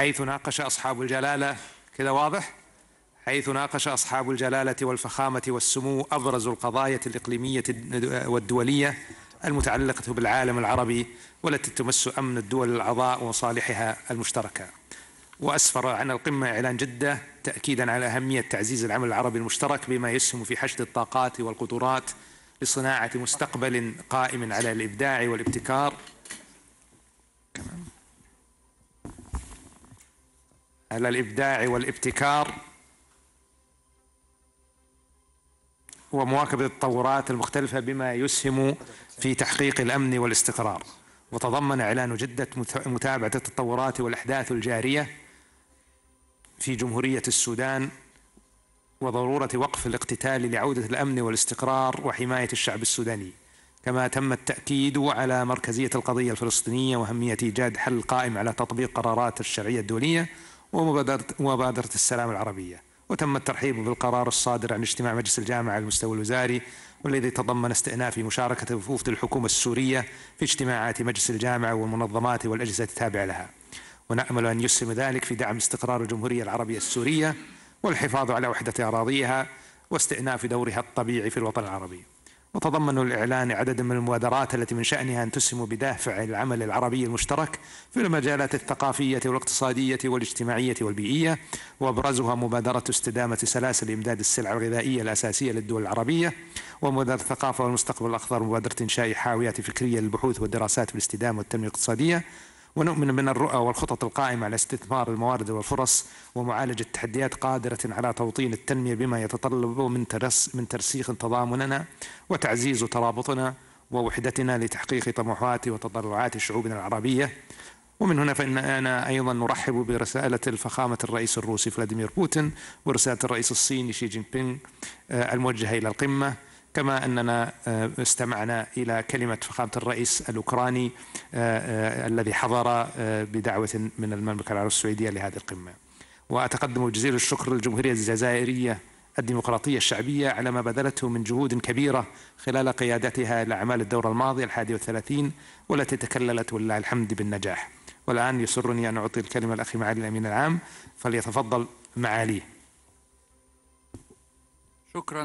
حيث ناقش أصحاب الجلالة كذا واضح حيث ناقش أصحاب الجلالة والفخامة والسمو أبرز القضايا الإقليمية والدولية المتعلقة بالعالم العربي والتي تمس أمن الدول الأعضاء ومصالحها المشتركة وأسفر عن القمة إعلان جدة تأكيدا على أهمية تعزيز العمل العربي المشترك بما يسهم في حشد الطاقات والقدرات لصناعة مستقبل قائم على الإبداع والابتكار على الإبداع والابتكار ومواكبة التطورات المختلفة بما يسهم في تحقيق الأمن والاستقرار وتضمن إعلان جدة متابعة التطورات والأحداث الجارية في جمهورية السودان وضرورة وقف الاقتتال لعودة الأمن والاستقرار وحماية الشعب السوداني كما تم التأكيد على مركزية القضية الفلسطينية وأهمية إيجاد حل قائم على تطبيق قرارات الشرعية الدولية ومبادرة ومبادرة السلام العربية وتم الترحيب بالقرار الصادر عن اجتماع مجلس الجامعة على المستوى الوزاري والذي تضمن استئناف مشاركة وفود الحكومة السورية في اجتماعات مجلس الجامعة والمنظمات والأجهزة التابعة لها ونأمل أن يسهم ذلك في دعم استقرار الجمهورية العربية السورية والحفاظ على وحدة أراضيها واستئناف دورها الطبيعي في الوطن العربي وتضمن الإعلان عددا من المبادرات التي من شأنها أن تسهم بدافع العمل العربي المشترك في المجالات الثقافية والاقتصادية والاجتماعية والبيئية وأبرزها مبادرة استدامة سلاسل إمداد السلع الغذائية الأساسية للدول العربية ومبادرة الثقافة والمستقبل الأخضر مبادرة إنشاء حاويات فكرية للبحوث والدراسات في الاستدامة والتنمية الاقتصادية ونؤمن من الرؤى والخطط القائمة على استثمار الموارد والفرص ومعالجة التحديات قادرة على توطين التنمية بما يتطلب من, ترس من ترسيخ تضامننا وتعزيز ترابطنا ووحدتنا لتحقيق طموحات وتطلعات شعوبنا العربية ومن هنا فإن أنا أيضا نرحب برسالة الفخامة الرئيس الروسي فلاديمير بوتين ورسالة الرئيس الصيني شي جين بينغ آه، الموجهة إلى القمة كما أننا آه، استمعنا إلى كلمة فخامة الرئيس الأوكراني آه، آه، الذي حضر بدعوة من المملكة العربية السعودية لهذه القمة وأتقدم جزيل الشكر للجمهورية الجزائرية الديمقراطية الشعبية على ما بذلته من جهود كبيرة خلال قيادتها لأعمال الدورة الماضية الحادي والثلاثين والتي تكللت ولله الحمد بالنجاح والآن يسرني أن أعطي الكلمة الأخي معالي الأمين العام فليتفضل معاليه شكرا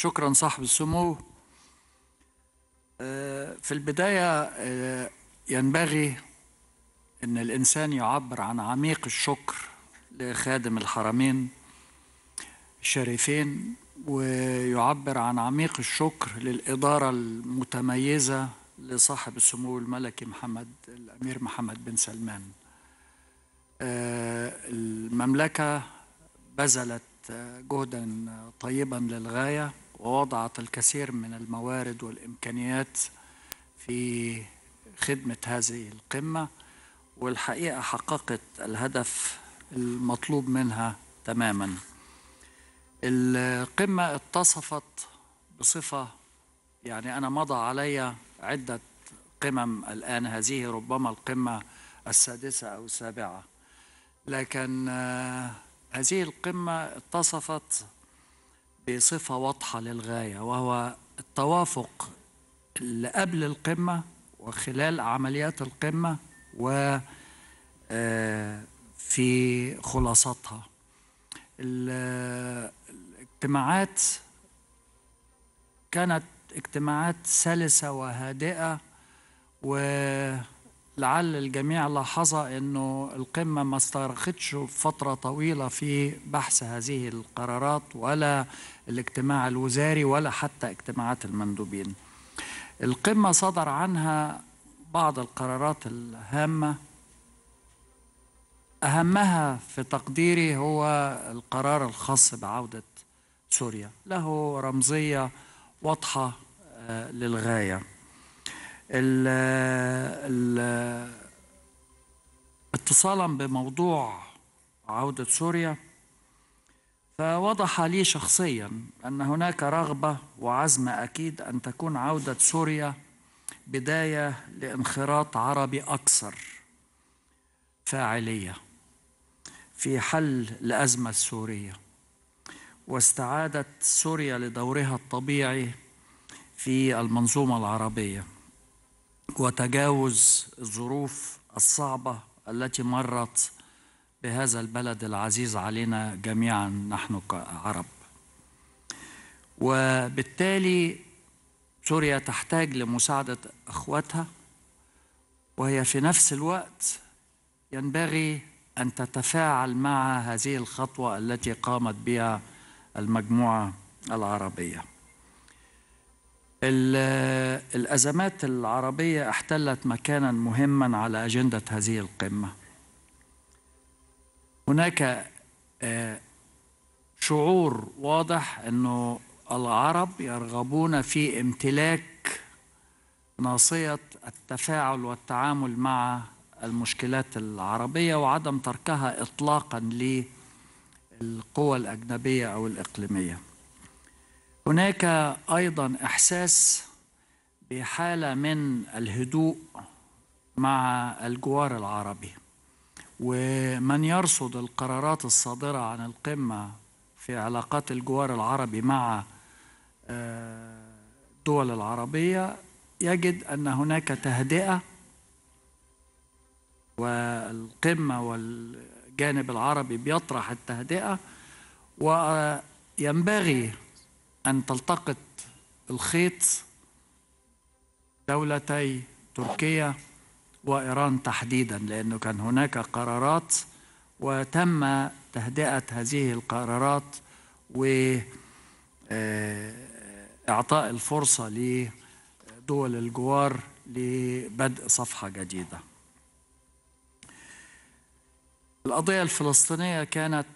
شكرا صاحب السمو آه، في البداية آه، ينبغي أن الإنسان يعبر عن عميق الشكر لخادم الحرمين الشريفين ويعبر عن عميق الشكر للإدارة المتميزة لصاحب السمو الملكي محمد الأمير محمد بن سلمان آه، المملكة بذلت جهدا طيبا للغاية ووضعت الكثير من الموارد والامكانيات في خدمه هذه القمه والحقيقه حققت الهدف المطلوب منها تماما القمه اتصفت بصفه يعني انا مضى علي عده قمم الان هذه ربما القمه السادسه او السابعه لكن آه، هذه القمه اتصفت بصفة واضحة للغاية وهو التوافق اللي قبل القمة وخلال عمليات القمة وفي آه، خلاصتها الاجتماعات كانت اجتماعات سلسة وهادئة و لعل الجميع لاحظ انه القمه ما استغرقتش فتره طويله في بحث هذه القرارات ولا الاجتماع الوزاري ولا حتى اجتماعات المندوبين. القمه صدر عنها بعض القرارات الهامه اهمها في تقديري هو القرار الخاص بعوده سوريا، له رمزيه واضحه آه، للغايه. اتصالا بموضوع عودة سوريا فوضح لي شخصيا أن هناك رغبة وعزم أكيد أن تكون عودة سوريا بداية لانخراط عربي أكثر فاعلية في حل الأزمة السورية واستعادة سوريا لدورها الطبيعي في المنظومة العربية وتجاوز الظروف الصعبة التي مرت بهذا البلد العزيز علينا جميعا نحن كعرب وبالتالي سوريا تحتاج لمساعدة أخواتها وهي في نفس الوقت ينبغي أن تتفاعل مع هذه الخطوة التي قامت بها المجموعة العربية الأزمات العربية احتلت مكانا مهما على أجندة هذه القمة هناك آه، شعور واضح أنه العرب يرغبون في امتلاك ناصية التفاعل والتعامل مع المشكلات العربية وعدم تركها إطلاقا للقوى الأجنبية أو الإقليمية هناك ايضا احساس بحاله من الهدوء مع الجوار العربي ومن يرصد القرارات الصادره عن القمه في علاقات الجوار العربي مع آه، الدول العربيه يجد ان هناك تهدئه والقمه والجانب العربي بيطرح التهدئه وينبغي أن تلتقط الخيط دولتي تركيا وإيران تحديدا لأنه كان هناك قرارات وتم تهدئة هذه القرارات وإعطاء آه، الفرصة لدول الجوار لبدء صفحة جديدة القضية الفلسطينية كانت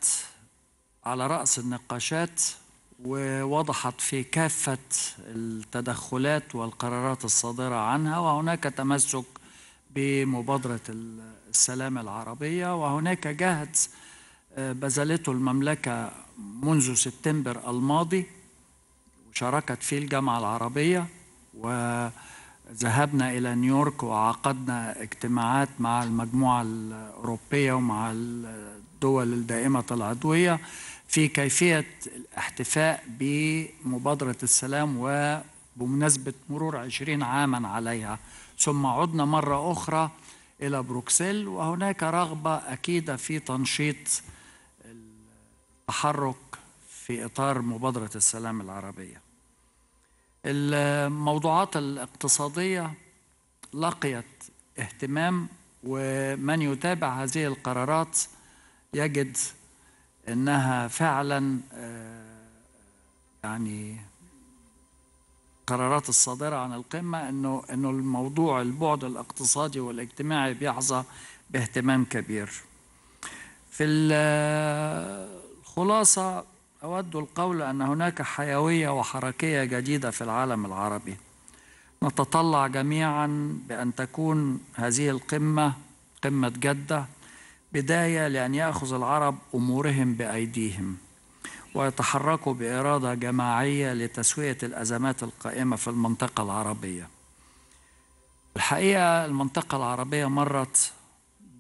على رأس النقاشات ووضحت في كافة التدخلات والقرارات الصادرة عنها وهناك تمسك بمبادرة السلام العربية وهناك جهد آه، بذلته المملكة منذ سبتمبر الماضي وشاركت فيه الجامعة العربية وذهبنا إلى نيويورك وعقدنا اجتماعات مع المجموعة الأوروبية ومع الدول الدائمة العضوية في كيفية الاحتفاء بمبادرة السلام وبمناسبة مرور عشرين عاما عليها ثم عدنا مرة أخرى إلى بروكسل وهناك رغبة أكيدة في تنشيط التحرك في إطار مبادرة السلام العربية الموضوعات الاقتصادية لقيت اهتمام ومن يتابع هذه القرارات يجد انها فعلا آه، يعني القرارات الصادره عن القمه انه انه الموضوع البعد الاقتصادي والاجتماعي بيحظى باهتمام كبير. في آه، الخلاصه اود القول ان هناك حيويه وحركيه جديده في العالم العربي. نتطلع جميعا بان تكون هذه القمه قمه جده بداية لأن يأخذ العرب أمورهم بأيديهم ويتحركوا بإرادة جماعية لتسوية الأزمات القائمة في المنطقة العربية الحقيقة المنطقة العربية مرت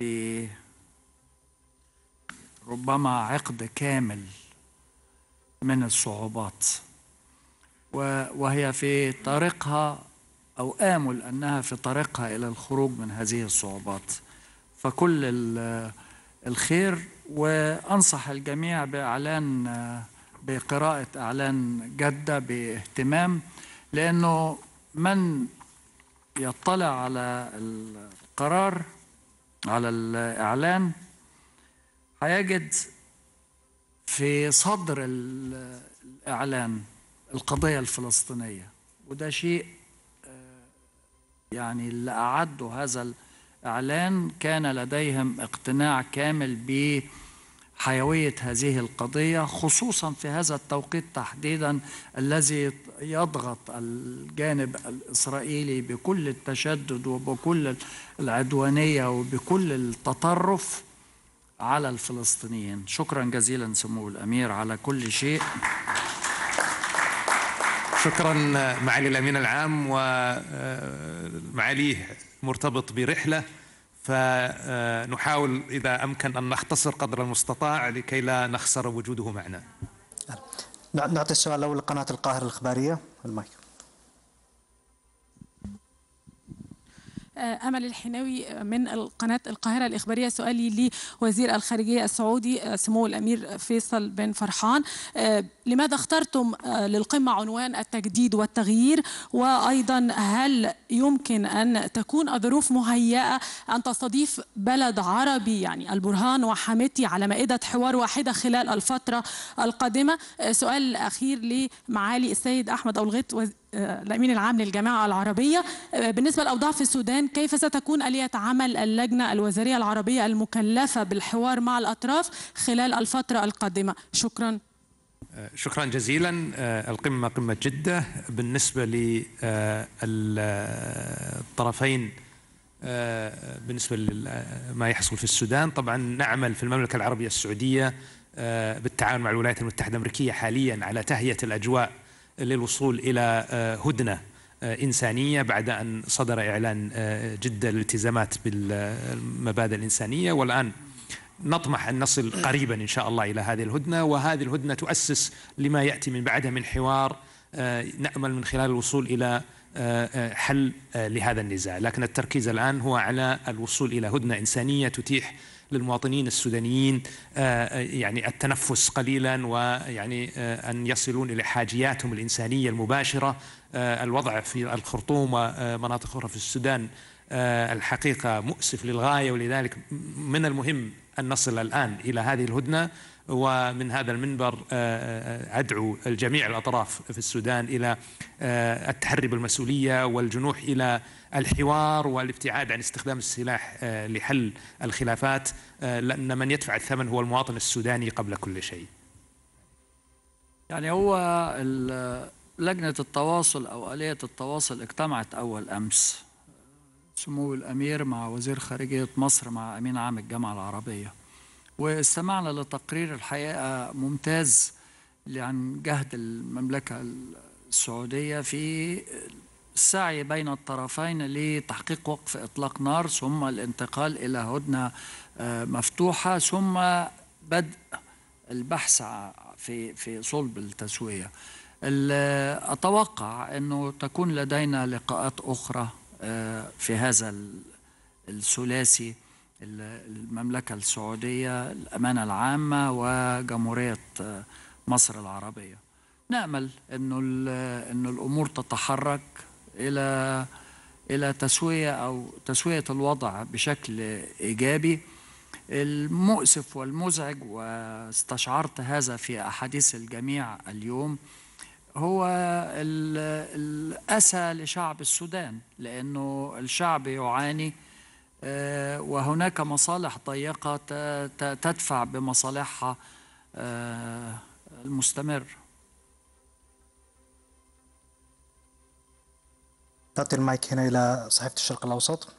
ب ربما عقد كامل من الصعوبات وهي في طريقها أو آمل أنها في طريقها إلى الخروج من هذه الصعوبات فكل الخير وأنصح الجميع بإعلان بقراءة أعلان جدة باهتمام لأنه من يطلع على القرار على الإعلان هيجد في صدر الإعلان القضية الفلسطينية وده شيء يعني اللي أعده هذا إعلان كان لديهم اقتناع كامل بحيوية هذه القضية خصوصا في هذا التوقيت تحديدا الذي يضغط الجانب الإسرائيلي بكل التشدد وبكل العدوانية وبكل التطرف على الفلسطينيين شكرا جزيلا سمو الأمير على كل شيء شكرا معالي الامين العام ومعاليه آه، مرتبط برحله فنحاول آه، اذا امكن ان نختصر قدر المستطاع لكي لا نخسر وجوده معنا. نعطي السؤال الاول لقناه القاهره الاخباريه المايك. آه، أمل الحناوي من قناة القاهرة الإخبارية سؤالي لوزير الخارجية السعودي سمو الأمير فيصل بن فرحان لماذا اخترتم آه، للقمة عنوان التجديد والتغيير وأيضا هل يمكن أن تكون الظروف مهيئة أن تستضيف بلد عربي يعني البرهان وحامتي على مائدة حوار واحدة خلال الفترة القادمة آه، سؤال أخير لمعالي السيد أحمد أولغيت الغيت آه، الأمين العام للجماعة العربية بالنسبة للأوضاع في السودان كيف ستكون آلية عمل اللجنة الوزارية العربية المكلفة بالحوار مع الأطراف خلال الفترة القادمة شكراً شكرا جزيلا آه، القمة قمة جدة بالنسبة للطرفين آه، آه، بالنسبة لما يحصل في السودان طبعا نعمل في المملكة العربية السعودية بالتعاون مع الولايات المتحدة الأمريكية حاليا على تهيئة الأجواء للوصول إلى هدنة إنسانية بعد أن صدر إعلان جدة الالتزامات بالمبادئ الإنسانية والآن نطمح أن نصل قريبا إن شاء الله إلى هذه الهدنة وهذه الهدنة تؤسس لما يأتي من بعدها من حوار آه، نأمل من خلال الوصول إلى آه، آه، حل لهذا النزاع لكن التركيز الآن هو على الوصول إلى هدنة إنسانية تتيح للمواطنين السودانيين يعني التنفس قليلا ويعني أن يصلون إلى حاجياتهم الإنسانية المباشرة الوضع في الخرطوم ومناطق أخرى في السودان الحقيقة مؤسف للغاية ولذلك من المهم أن نصل الآن إلى هذه الهدنة ومن هذا المنبر آه، آه، أدعو الجميع الأطراف في السودان إلى آه، التحري بالمسؤولية والجنوح إلى الحوار والابتعاد عن استخدام السلاح لحل الخلافات لأن من يدفع الثمن هو المواطن السوداني قبل كل شيء يعني هو لجنة التواصل أو آلية التواصل اجتمعت أول أمس سمو الأمير مع وزير خارجية مصر مع أمين عام الجامعة العربية واستمعنا لتقرير الحقيقة ممتاز عن جهد المملكة السعودية في السعي بين الطرفين لتحقيق وقف إطلاق نار ثم الانتقال إلى هدنة آه، مفتوحة ثم بدء البحث في في صلب التسوية أتوقع أنه تكون لدينا لقاءات أخرى آه، في هذا الثلاثي المملكة السعودية الأمانة العامة وجمهورية آه، مصر العربية نأمل أنه, أنه الأمور تتحرك إلى إلى تسوية أو تسوية الوضع بشكل إيجابي المؤسف والمزعج واستشعرت هذا في أحاديث الجميع اليوم هو الأسى لشعب السودان لأنه الشعب يعاني آه، وهناك مصالح ضيقة تدفع بمصالحها آه، المستمر تعطي المايك هنا إلى صحيفة الشرق الأوسط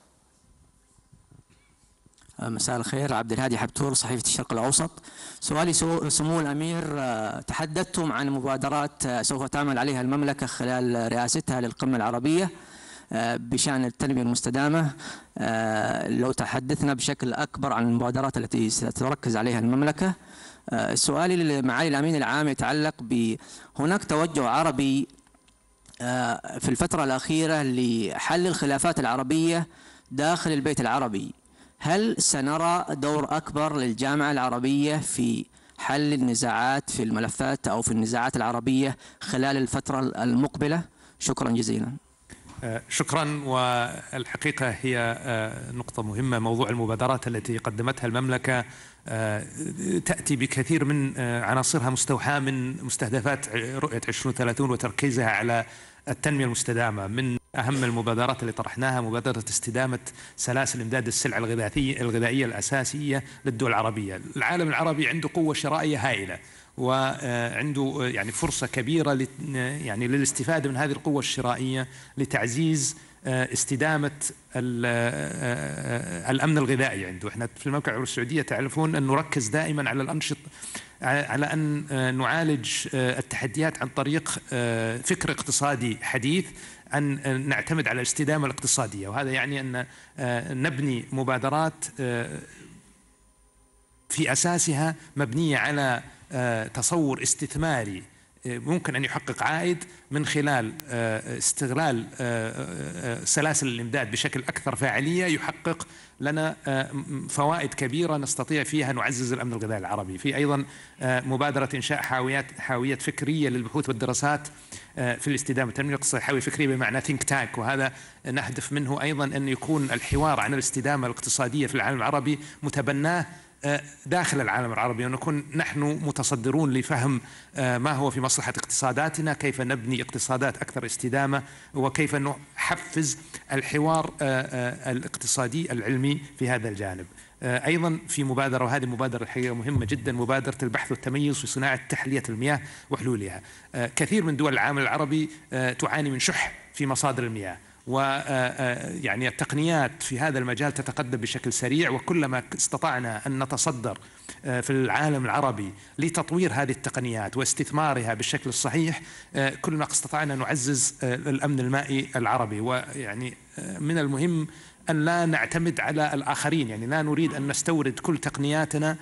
مساء الخير عبد الهادي حبتور صحيفة الشرق الأوسط سؤالي سمو الأمير آه، تحدثتم عن مبادرات آه، سوف تعمل عليها المملكة خلال رئاستها للقمة العربية آه، بشأن التنمية المستدامة لو تحدثنا بشكل أكبر عن المبادرات التي ستركز عليها المملكة سؤالي لمعالي الأمين العام يتعلق بهناك توجه عربي في الفترة الأخيرة لحل الخلافات العربية داخل البيت العربي هل سنرى دور أكبر للجامعة العربية في حل النزاعات في الملفات أو في النزاعات العربية خلال الفترة المقبلة شكرا جزيلا أه، شكرا والحقيقة هي أه، نقطة مهمة موضوع المبادرات التي قدمتها المملكة أه، تأتي بكثير من عناصرها مستوحاة من مستهدفات رؤية 2030 وتركيزها على التنمية المستدامة من أهم المبادرات اللي طرحناها مبادرة استدامة سلاسل إمداد السلع الغذائية, الغذائية الأساسية للدول العربية العالم العربي عنده قوة شرائية هائلة وعنده يعني فرصة كبيرة يعني للاستفادة من هذه القوة الشرائية لتعزيز آه، استدامة آه، آه، الأمن الغذائي عنده احنا في المملكة العربية السعودية تعرفون أن نركز دائما على الأنشطة على أن آه، نعالج آه، التحديات عن طريق آه، فكر اقتصادي حديث أن نعتمد على الاستدامة الاقتصادية وهذا يعني أن نبني مبادرات في أساسها مبنية على تصور استثماري ممكن أن يحقق عائد من خلال آه، استغلال آه، آه، سلاسل الإمداد بشكل أكثر فاعلية يحقق لنا فوائد كبيرة نستطيع فيها نعزز الأمن الغذائي العربي في أيضا مبادرة إنشاء حاويات حاويات فكرية للبحوث والدراسات في الاستدامة والتنمية الاقتصادية حاوية فكرية بمعنى ثينك تانك وهذا نهدف منه أيضا أن يكون الحوار عن الاستدامة الاقتصادية في العالم العربي متبناه آه، داخل العالم العربي ونكون نحن متصدرون لفهم آه، ما هو في مصلحة اقتصاداتنا كيف نبني اقتصادات أكثر استدامة وكيف نحفز الحوار آه، الاقتصادي العلمي في هذا الجانب ايضا في مبادره وهذه مبادره الحقيقه مهمه جدا مبادره البحث والتميز في صناعه تحليه المياه وحلولها. كثير من دول العالم العربي تعاني من شح في مصادر المياه. ويعني آه، آه، التقنيات في هذا المجال تتقدم بشكل سريع وكلما استطعنا أن نتصدر آه، في العالم العربي لتطوير هذه التقنيات واستثمارها بالشكل الصحيح كلما استطعنا نعزز الأمن المائي العربي ويعني من المهم أن لا نعتمد على الآخرين يعني لا نريد أن نستورد كل تقنياتنا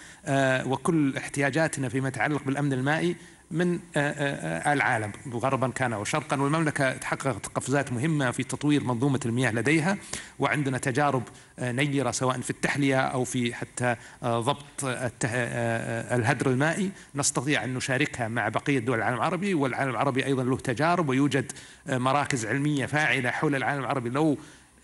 وكل احتياجاتنا فيما يتعلق بالأمن المائي من آه، آه، آه، العالم غربا كان او شرقا والمملكه تحققت قفزات مهمه في تطوير منظومه المياه لديها وعندنا تجارب نيره سواء في التحليه او في حتى ضبط الهدر المائي نستطيع ان نشاركها مع بقيه دول العالم العربي والعالم العربي ايضا له تجارب ويوجد مراكز علميه فاعله حول العالم العربي لو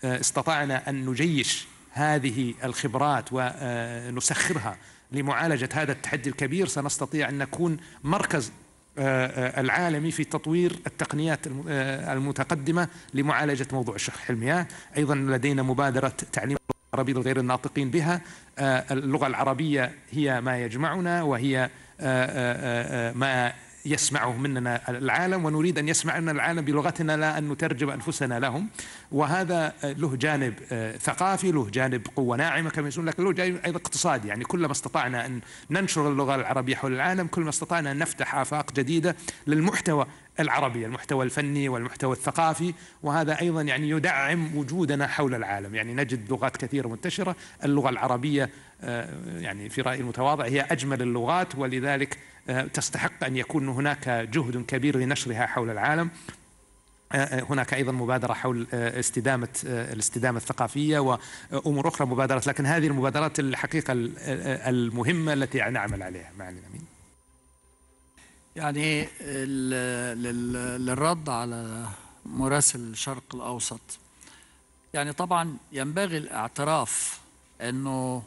استطعنا ان نجيش هذه الخبرات ونسخرها لمعالجة هذا التحدي الكبير سنستطيع أن نكون مركز آه، آه، العالمي في تطوير التقنيات آه، المتقدمة لمعالجة موضوع شح المياه أيضا لدينا مبادرة تعليم العربي غير الناطقين بها اللغة العربية هي ما يجمعنا وهي ما يسمعه مننا العالم ونريد أن يسمعنا العالم بلغتنا لا أن نترجم أنفسنا لهم وهذا له جانب آه، ثقافي له جانب قوة ناعمة كما يقولون لكن له جانب أيضا اقتصادي يعني كلما استطعنا أن ننشر اللغة العربية حول العالم كلما استطعنا أن نفتح آفاق جديدة للمحتوى العربية المحتوى الفني والمحتوى الثقافي وهذا أيضا يعني يدعم وجودنا حول العالم يعني نجد لغات كثيرة منتشرة اللغة العربية آه، يعني في رأيي المتواضع هي أجمل اللغات ولذلك آه، تستحق أن يكون هناك جهد كبير لنشرها حول العالم آه، هناك ايضا مبادره حول استدامه الاستدامه الثقافيه وامور اخرى مبادرات لكن هذه المبادرات الحقيقه المهمه التي نعمل عليها مع الامين يعني للرد على مراسل الشرق الأوسط يعني طبعا ينبغي الاعتراف أنه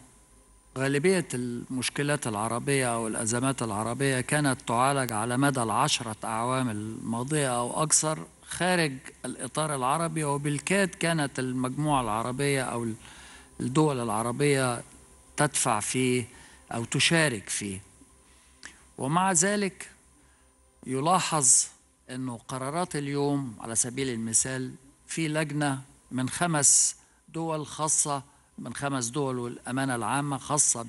غالبية المشكلات العربية أو الأزمات العربية كانت تعالج على مدى العشرة أعوام الماضية أو أكثر خارج الإطار العربي وبالكاد كانت المجموعة العربية أو الدول العربية تدفع فيه أو تشارك فيه ومع ذلك يلاحظ أنه قرارات اليوم على سبيل المثال في لجنة من خمس دول خاصة من خمس دول والأمانة العامة خاصة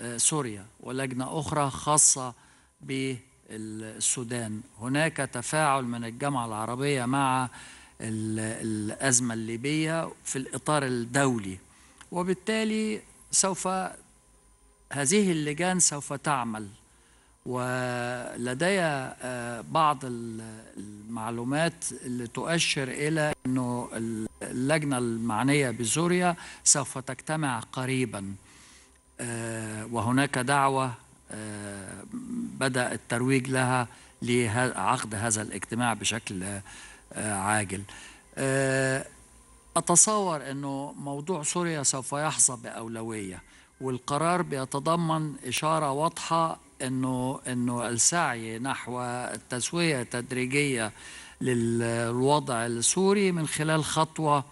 بسوريا ولجنة أخرى خاصة بالسودان هناك تفاعل من الجامعة العربية مع الأزمة الليبية في الإطار الدولي وبالتالي سوف هذه اللجان سوف تعمل ولدي آه، بعض المعلومات اللي تؤشر إلى أنه اللجنة المعنية بسوريا سوف تجتمع قريبا آه، وهناك دعوة آه، بدأ الترويج لها لعقد هذا الاجتماع بشكل عاجل أتصور أنه موضوع سوريا سوف يحظى بأولوية والقرار بيتضمن إشارة واضحة انه انه السعي نحو التسويه التدريجيه للوضع السوري من خلال خطوه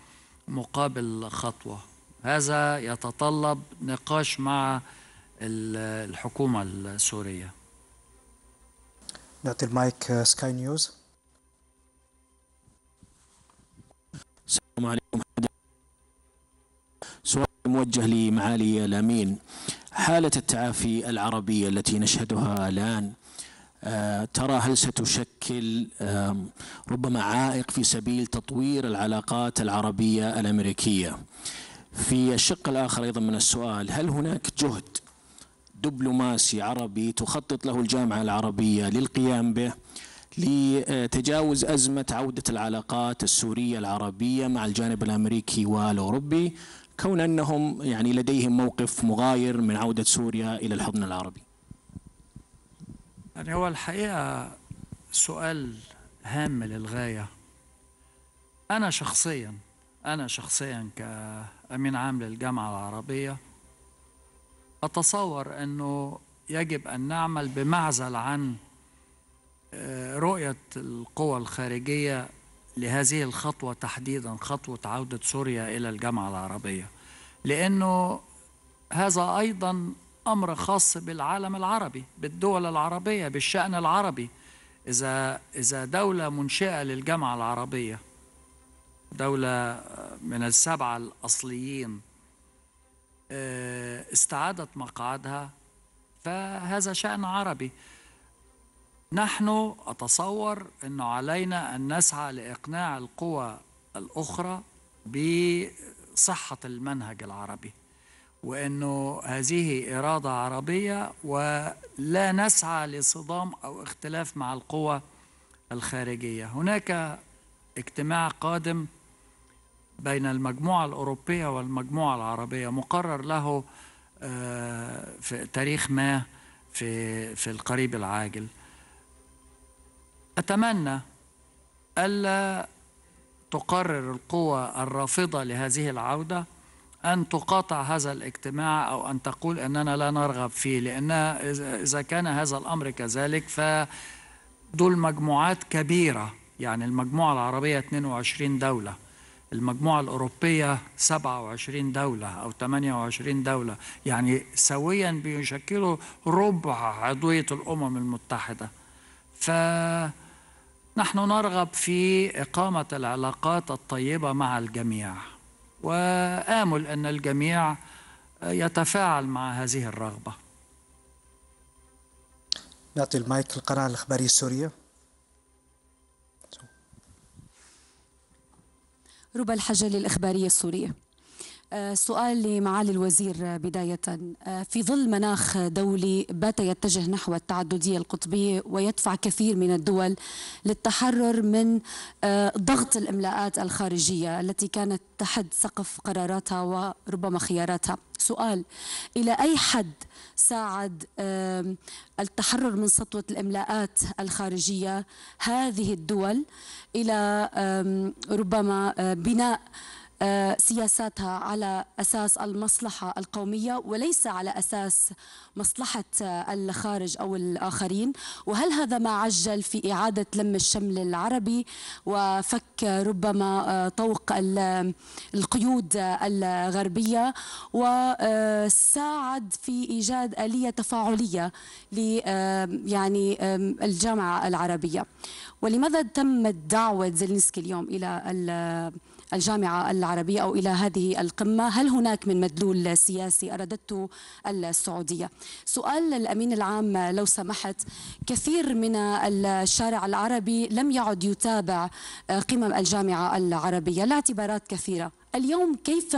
مقابل خطوه هذا يتطلب نقاش مع الحكومه السوريه نعطي المايك آه، سكاي نيوز السلام عليكم سؤال موجه لمعالي الامين حالة التعافي العربية التي نشهدها الآن آه، ترى هل ستشكل ربما عائق في سبيل تطوير العلاقات العربية الأمريكية في الشق الآخر أيضا من السؤال هل هناك جهد دبلوماسي عربي تخطط له الجامعة العربية للقيام به لتجاوز أزمة عودة العلاقات السورية العربية مع الجانب الأمريكي والأوروبي كون أنهم يعني لديهم موقف مغاير من عودة سوريا إلى الحضن العربي يعني هو الحقيقة سؤال هام للغاية أنا شخصيا أنا شخصيا كأمين عام للجامعة العربية أتصور أنه يجب أن نعمل بمعزل عن آه، رؤية القوى الخارجية لهذه الخطوة تحديدا خطوة عودة سوريا إلى الجامعة العربية لأنه هذا أيضا أمر خاص بالعالم العربي بالدول العربية بالشأن العربي إذا إذا دولة منشئة للجامعة العربية دولة من السبعة الأصليين آه، استعادت مقعدها فهذا شأن عربي نحن أتصور أنه علينا أن نسعى لإقناع القوى الأخرى بصحة المنهج العربي وأنه هذه إرادة عربية ولا نسعى لصدام أو اختلاف مع القوى الخارجية هناك اجتماع قادم بين المجموعة الأوروبية والمجموعة العربية مقرر له آه، في تاريخ ما في في القريب العاجل أتمنى ألا تقرر القوى الرافضة لهذه العودة أن تقاطع هذا الاجتماع أو أن تقول أننا لا نرغب فيه لأن إذا كان هذا الأمر كذلك فدول مجموعات كبيرة يعني المجموعة العربية 22 دولة المجموعة الأوروبية 27 دولة أو 28 دولة يعني سويا بيشكلوا ربع عضوية الأمم المتحدة ف نحن نرغب في إقامة العلاقات الطيبة مع الجميع وآمل أن الجميع يتفاعل مع هذه الرغبة نعطي المايك للقناة الإخبارية السورية ربى الحجة للإخبارية السورية آه، سؤال لمعالي الوزير آه، بداية آه، في ظل مناخ دولي بات يتجه نحو التعددية القطبية ويدفع كثير من الدول للتحرر من ضغط الإملاءات الخارجية التي كانت تحد سقف قراراتها وربما خياراتها سؤال إلى أي حد ساعد التحرر من سطوة الإملاءات الخارجية هذه الدول إلى ربما بناء آه، سياساتها على أساس المصلحة القومية وليس على أساس مصلحة آه، الخارج أو الآخرين وهل هذا ما عجل في إعادة لم الشمل العربي وفك ربما آه، طوق القيود الغربية وساعد في إيجاد آلية تفاعلية يعني الجامعة العربية ولماذا تمت دعوة زلنسكي اليوم إلى الجامعة العربية أو إلى هذه القمة هل هناك من مدلول سياسي أردته السعودية سؤال الأمين العام لو سمحت كثير من الشارع العربي لم يعد يتابع قمم الجامعة العربية لاعتبارات كثيرة اليوم كيف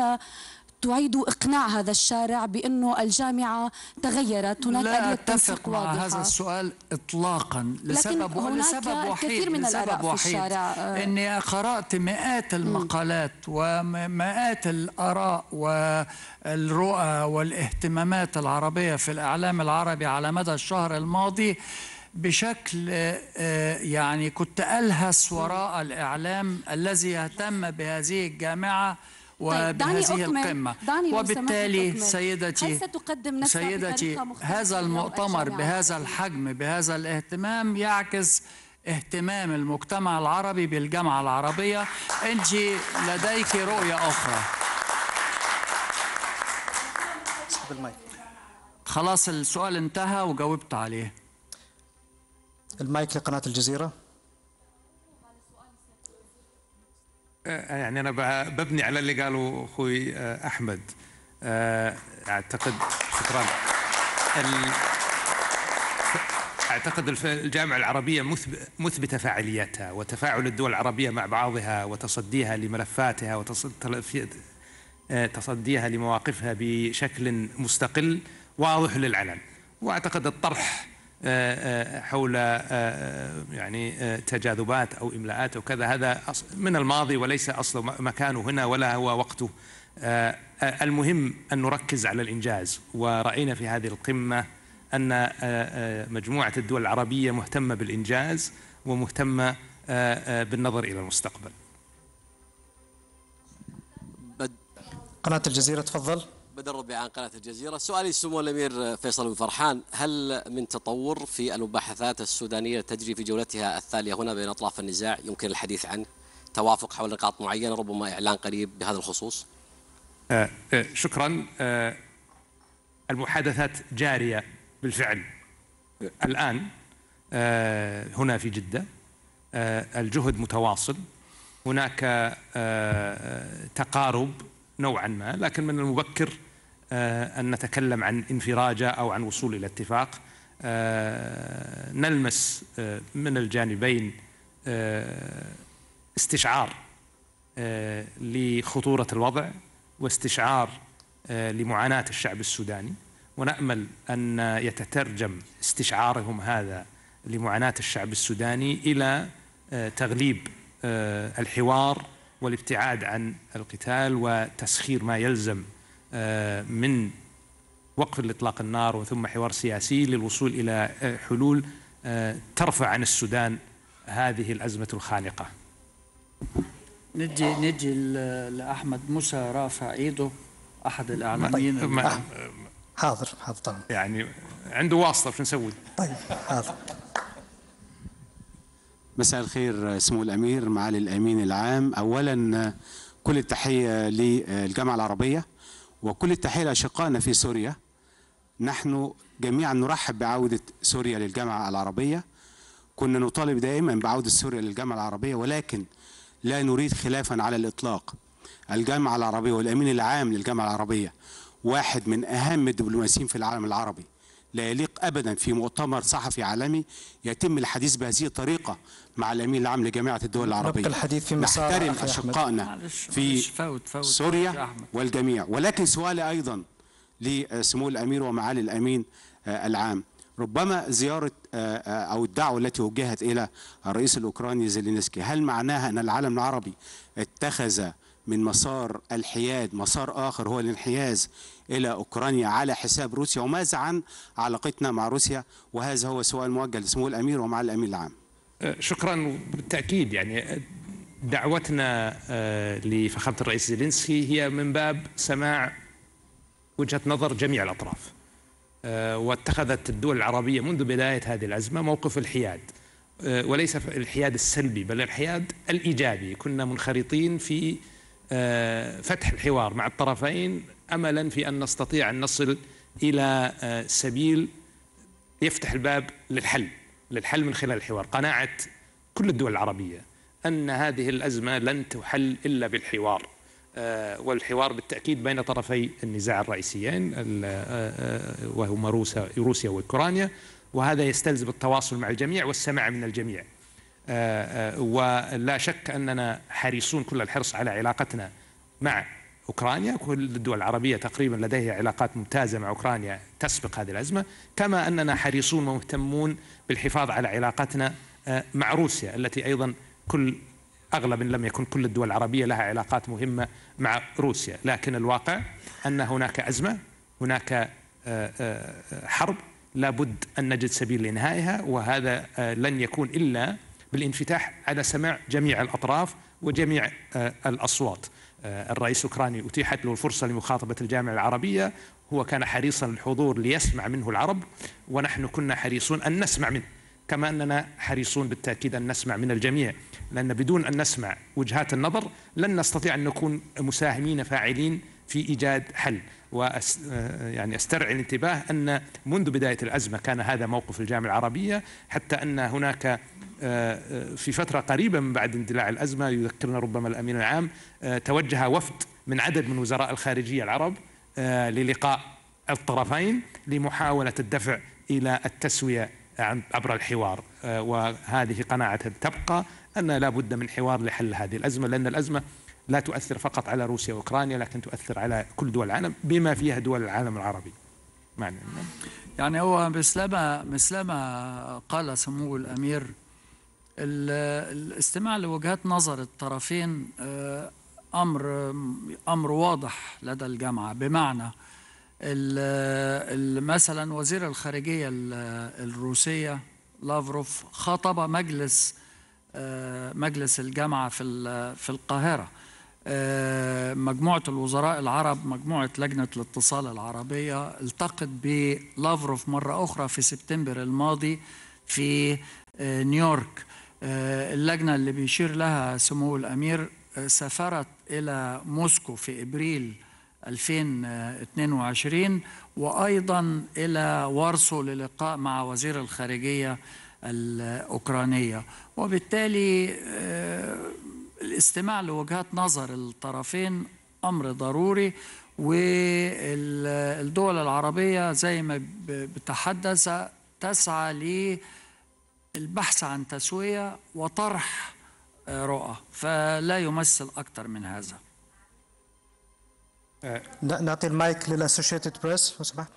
تعيد إقناع هذا الشارع بأنه الجامعة تغيرت هناك لا أتفق مع واضحة. هذا السؤال إطلاقا لسبب لكن هناك لسبب وحيد كثير من لسبب وحيد في آه. الشارع. إني قرأت مئات المقالات ومئات الآراء والرؤى والاهتمامات العربية في الإعلام العربي على مدى الشهر الماضي بشكل آه، آه، يعني كنت ألهس وراء الإعلام الذي يهتم بهذه الجامعة طيب، وبهذه طيب القمة وبالتالي سيدتي ستقدم سيدتي هذا المؤتمر يعني؟ بهذا الحجم بهذا الاهتمام يعكس اهتمام المجتمع العربي بالجامعة العربية أنت لديك رؤية أخرى خلاص السؤال انتهى وجاوبت عليه المايك لقناة الجزيرة آه، يعني انا ببني على اللي قاله اخوي آه، احمد آه، اعتقد شكرا اعتقد الجامعه العربيه مثبته فاعليتها وتفاعل الدول العربيه مع بعضها وتصديها لملفاتها وتصديها لمواقفها بشكل مستقل واضح للعلن واعتقد الطرح آه، آه، حول آه، يعني تجاذبات أو إملاءات أو كذا هذا من الماضي وليس أصل مكانه هنا ولا هو وقته المهم أن نركز على الإنجاز ورأينا في هذه القمة أن مجموعة الدول العربية مهتمة بالإنجاز ومهتمة بالنظر إلى المستقبل قناة الجزيرة تفضل بدر ربيع عن قناة الجزيرة سؤالي سمو الأمير فيصل بن فرحان هل من تطور في المباحثات السودانية تجري في جولتها الثانية هنا بين أطراف النزاع يمكن الحديث عنه توافق حول نقاط معينة ربما إعلان قريب بهذا الخصوص آه آه شكرا آه المحادثات جارية بالفعل الآن آه، هنا في جدة آه، الجهد متواصل هناك آه، تقارب نوعا ما لكن من المبكر آه، أن نتكلم عن انفراجة أو عن وصول إلى اتفاق آه، نلمس آه، من الجانبين استشعار لخطورة الوضع واستشعار لمعاناة الشعب السوداني ونأمل أن يتترجم استشعارهم هذا لمعاناة الشعب السوداني إلى تغليب الحوار والابتعاد عن القتال وتسخير ما يلزم آه، من وقف الاطلاق النار وثم حوار سياسي للوصول الى آه، حلول آه، ترفع عن السودان هذه الازمه الخانقه. نجي نجي لاحمد موسى رافع ايده احد الاعلاميين طيب. حاضر حاضر طبعا يعني عنده واسطه شو نسوي؟ طيب حاضر مساء الخير سمو الامير معالي الامين العام اولا كل التحيه للجامعه العربيه وكل التحية لأشقائنا في سوريا نحن جميعا نرحب بعودة سوريا للجامعة العربية كنا نطالب دائما بعودة سوريا للجامعة العربية ولكن لا نريد خلافا على الإطلاق الجامعة العربية والأمين العام للجامعة العربية واحد من أهم الدبلوماسيين في العالم العربي لا يليق ابدا في مؤتمر صحفي عالمي يتم الحديث بهذه الطريقه مع الامين العام لجامعه الدول العربيه الحديث في نحترم اشقائنا في فوت فوت سوريا والجميع ولكن سؤالي ايضا لسمو الامير ومعالي الامين آه، العام ربما زياره آه، آه، او الدعوه التي وجهت الى الرئيس الاوكراني زيلينسكي هل معناها ان العالم العربي اتخذ من مسار الحياد مسار آخر هو الانحياز إلى أوكرانيا على حساب روسيا وماذا عن علاقتنا مع روسيا وهذا هو سؤال موجه لسمو الأمير ومع الأمين العام أه، شكرا بالتأكيد يعني أه، دعوتنا أه، لفخامة الرئيس زيلينسكي هي من باب سماع وجهة نظر جميع الأطراف واتخذت الدول العربية منذ بداية هذه الأزمة موقف الحياد وليس الحياد السلبي بل الحياد الإيجابي كنا منخرطين في آه، فتح الحوار مع الطرفين املا في ان نستطيع ان نصل الى آه، سبيل يفتح الباب للحل للحل من خلال الحوار قناعه كل الدول العربيه ان هذه الازمه لن تحل الا بالحوار آه، والحوار بالتاكيد بين طرفي النزاع الرئيسيين وهما روسيا روسيا واوكرانيا وهذا يستلزم التواصل مع الجميع والسماع من الجميع آه، آه، ولا شك أننا حريصون كل الحرص على علاقتنا مع أوكرانيا كل الدول العربية تقريبا لديها علاقات ممتازة مع أوكرانيا تسبق هذه الأزمة كما أننا حريصون ومهتمون بالحفاظ على علاقتنا آه، مع روسيا التي أيضا كل أغلب لم يكن كل الدول العربية لها علاقات مهمة مع روسيا لكن الواقع أن هناك أزمة هناك حرب لابد أن نجد سبيل لإنهائها وهذا لن يكون إلا بالانفتاح على سماع جميع الأطراف وجميع آه، الأصوات آه، الرئيس الأوكراني أتيحت له الفرصة لمخاطبة الجامعة العربية هو كان حريصا الحضور ليسمع منه العرب ونحن كنا حريصون أن نسمع منه كما أننا حريصون بالتأكيد أن نسمع من الجميع لأن بدون أن نسمع وجهات النظر لن نستطيع أن نكون مساهمين فاعلين في إيجاد حل وأس آه، يعني استرعي الانتباه ان منذ بدايه الازمه كان هذا موقف الجامعه العربيه حتى ان هناك آه، آه، في فتره قريبه من بعد اندلاع الازمه يذكرنا ربما الامين العام توجه وفد من عدد من وزراء الخارجيه العرب للقاء الطرفين لمحاوله الدفع الى التسويه عبر الحوار وهذه قناعه تبقى ان لا بد من حوار لحل هذه الازمه لان الازمه لا تؤثر فقط على روسيا واوكرانيا لكن تؤثر على كل دول العالم بما فيها دول العالم العربي معنى يعني هو مثلما مثلما قال سمو الامير الاستماع لوجهات نظر الطرفين آه، امر امر واضح لدى الجامعه بمعنى مثلا وزير الخارجيه الروسيه لافروف خاطب مجلس آه، مجلس الجامعه في في القاهره آه، مجموعة الوزراء العرب مجموعة لجنة الاتصال العربية التقت بلافروف مرة أخرى في سبتمبر الماضي في آه، نيويورك آه، اللجنة اللي بيشير لها سمو الأمير سافرت إلى موسكو في إبريل 2022 وأيضا إلى وارسو للقاء مع وزير الخارجية الأوكرانية وبالتالي الاستماع لوجهات نظر الطرفين امر ضروري والدول العربيه زي ما بتحدث تسعى للبحث عن تسويه وطرح رؤى فلا يمثل اكثر من هذا نعطي المايك للاسوشيتد بريس لو سمحت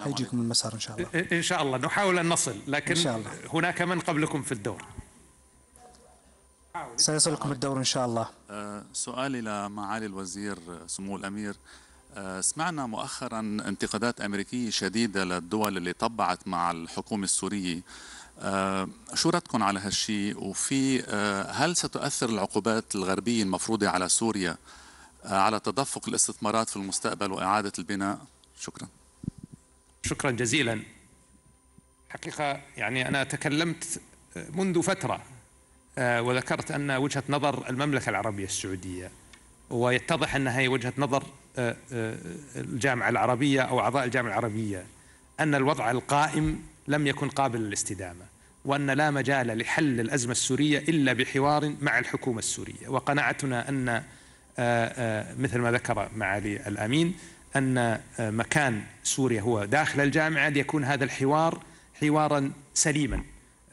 هيجيكم المسار إن شاء الله إن شاء الله نحاول أن نصل لكن إن شاء الله. هناك من قبلكم في الدور سيصلكم الدور إن شاء الله سؤال أه، سؤالي لمعالي الوزير سمو الأمير أه، سمعنا مؤخرا انتقادات أمريكية شديدة للدول اللي طبعت مع الحكومة السورية أه، شو ردكم على هالشيء وفي هل ستؤثر العقوبات الغربية المفروضة على سوريا على تدفق الاستثمارات في المستقبل وإعادة البناء شكرا شكرا جزيلا حقيقة يعني أنا تكلمت منذ فترة آه، وذكرت أن وجهة نظر المملكة العربية السعودية ويتضح أنها هي وجهة نظر آه، آه، الجامعة العربية أو أعضاء الجامعة العربية أن الوضع القائم لم يكن قابل للاستدامة وأن لا مجال لحل الأزمة السورية إلا بحوار مع الحكومة السورية وقناعتنا أن مثل ما ذكر معالي الأمين أن آه، مكان سوريا هو داخل الجامعة ليكون هذا الحوار حوارا سليما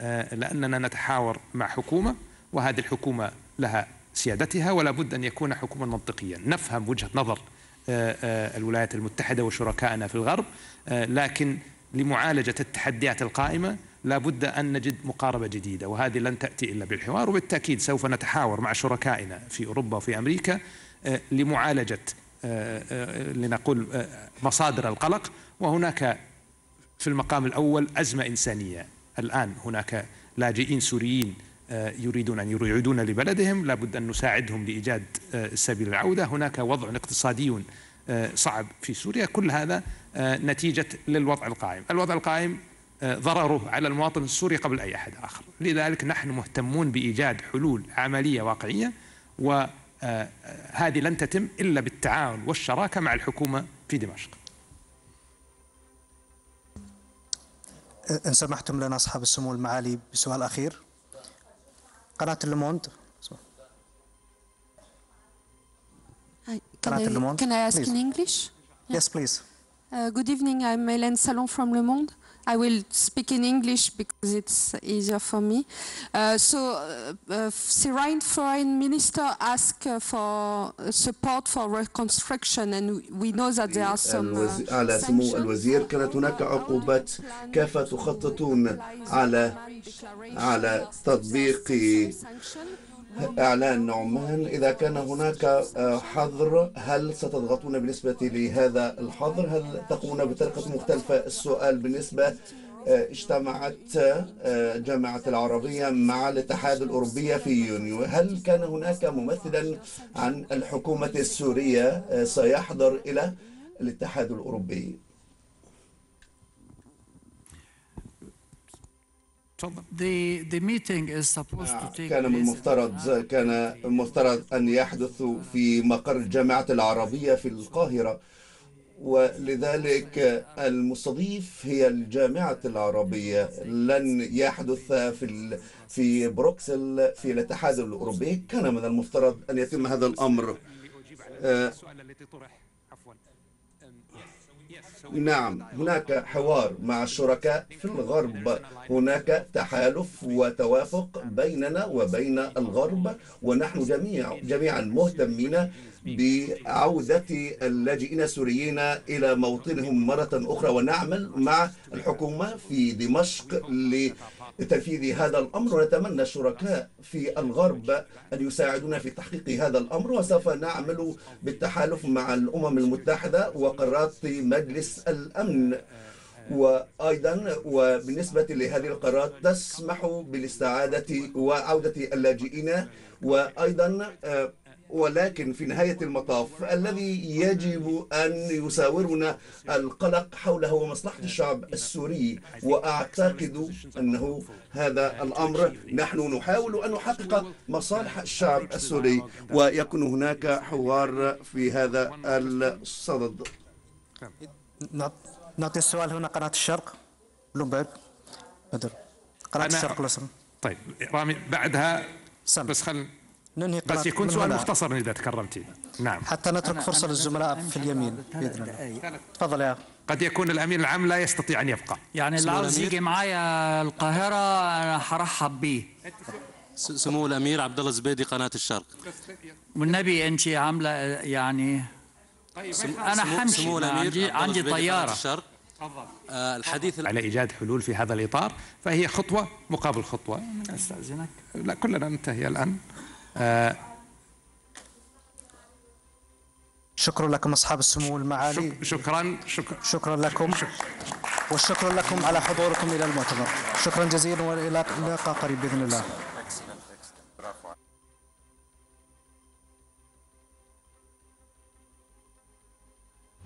آه، لأننا نتحاور مع حكومة وهذه الحكومة لها سيادتها ولا بد أن يكون حكوما منطقيا نفهم وجهة نظر آه، الولايات المتحدة وشركائنا في الغرب لكن لمعالجة التحديات القائمة لا بد أن نجد مقاربة جديدة وهذه لن تأتي إلا بالحوار وبالتأكيد سوف نتحاور مع شركائنا في أوروبا وفي أمريكا لمعالجة آه، آه، لنقول آه، مصادر القلق وهناك في المقام الأول أزمة إنسانية الآن هناك لاجئين سوريين يريدون أن يعودون لبلدهم لابد أن نساعدهم لإيجاد سبيل العودة هناك وضع اقتصادي صعب في سوريا كل هذا نتيجة للوضع القائم الوضع القائم ضرره على المواطن السوري قبل أي أحد آخر لذلك نحن مهتمون بإيجاد حلول عملية واقعية و آه، هذه لن تتم إلا بالتعاون والشراكة مع الحكومة في دمشق إن سمحتم لنا أصحاب السمو المعالي بسؤال أخير قناة الموند Can I, can I ask please. in English? Yeah. Yes, please. Uh, good evening, I'm Hélène Salon from Le Monde. I will speak in English because it's easier for me. Uh, so, uh, uh Syrian foreign minister asked uh, for uh, support for reconstruction, and we know that there are some. Uh, على سمو الوزير كانت هناك عقوبات كيف تخططون على على تطبيق إعلان عمان إذا كان هناك آه، حظر هل ستضغطون بالنسبة لهذا الحظر هل تقومون بطريقة مختلفة السؤال بالنسبة آه، اجتمعت آه، جامعة العربية مع الاتحاد الأوروبي في يونيو هل كان هناك ممثلا عن الحكومة السورية سيحضر إلى الاتحاد الأوروبي نعم. كان من المفترض كان المفترض ان يحدث في مقر الجامعه العربيه في القاهره ولذلك المستضيف هي الجامعة العربية لن يحدث في في بروكسل في الاتحاد الأوروبي كان من المفترض أن يتم هذا الأمر آه، نعم هناك حوار مع الشركاء في الغرب هناك تحالف وتوافق بيننا وبين الغرب ونحن جميع جميعا مهتمين بعودة اللاجئين السوريين إلى موطنهم مرة أخرى ونعمل مع الحكومة في دمشق لتنفيذ هذا الأمر ونتمنى الشركاء في الغرب أن يساعدونا في تحقيق هذا الأمر وسوف نعمل بالتحالف مع الأمم المتحدة وقرارات مجلس الأمن وأيضا وبالنسبة لهذه القرارات تسمح بالاستعادة وعودة اللاجئين وأيضا آه، ولكن في نهاية المطاف الذي يجب أن يساورنا القلق حوله ومصلحة الشعب السوري وأعتقد أنه هذا الأمر نحن نحاول أن نحقق مصالح الشعب السوري ويكون هناك حوار في هذا الصدد نعطي السؤال هنا قناة الشرق بلومبرج بدر قناة الشرق لسم طيب رامي بعدها بس خل ننهي بس يكون سؤال مختصر اذا تكرمتي نعم حتى نترك أنا فرصه أنا للزملاء في اليمين باذن الله تفضل يا قد يكون الامين العام لا يستطيع ان يبقى يعني اللي عاوز يجي معايا القاهره انا هرحب بيه سمو الامير عبد الله الزبيدي قناه الشرق والنبي انت عامله يعني طيب انا حمشي سمو الامير عندي طياره الشرق آه الحديث على ايجاد حلول في هذا الاطار فهي خطوه مقابل خطوه استاذنك لا كلنا ننتهي الان آه، شكرا لكم أصحاب السمو والمعالي شكرا شكرا, شكرا لكم والشكر لكم على حضوركم إلى المؤتمر شكرا جزيلا وإلى لقاء قريب بإذن الله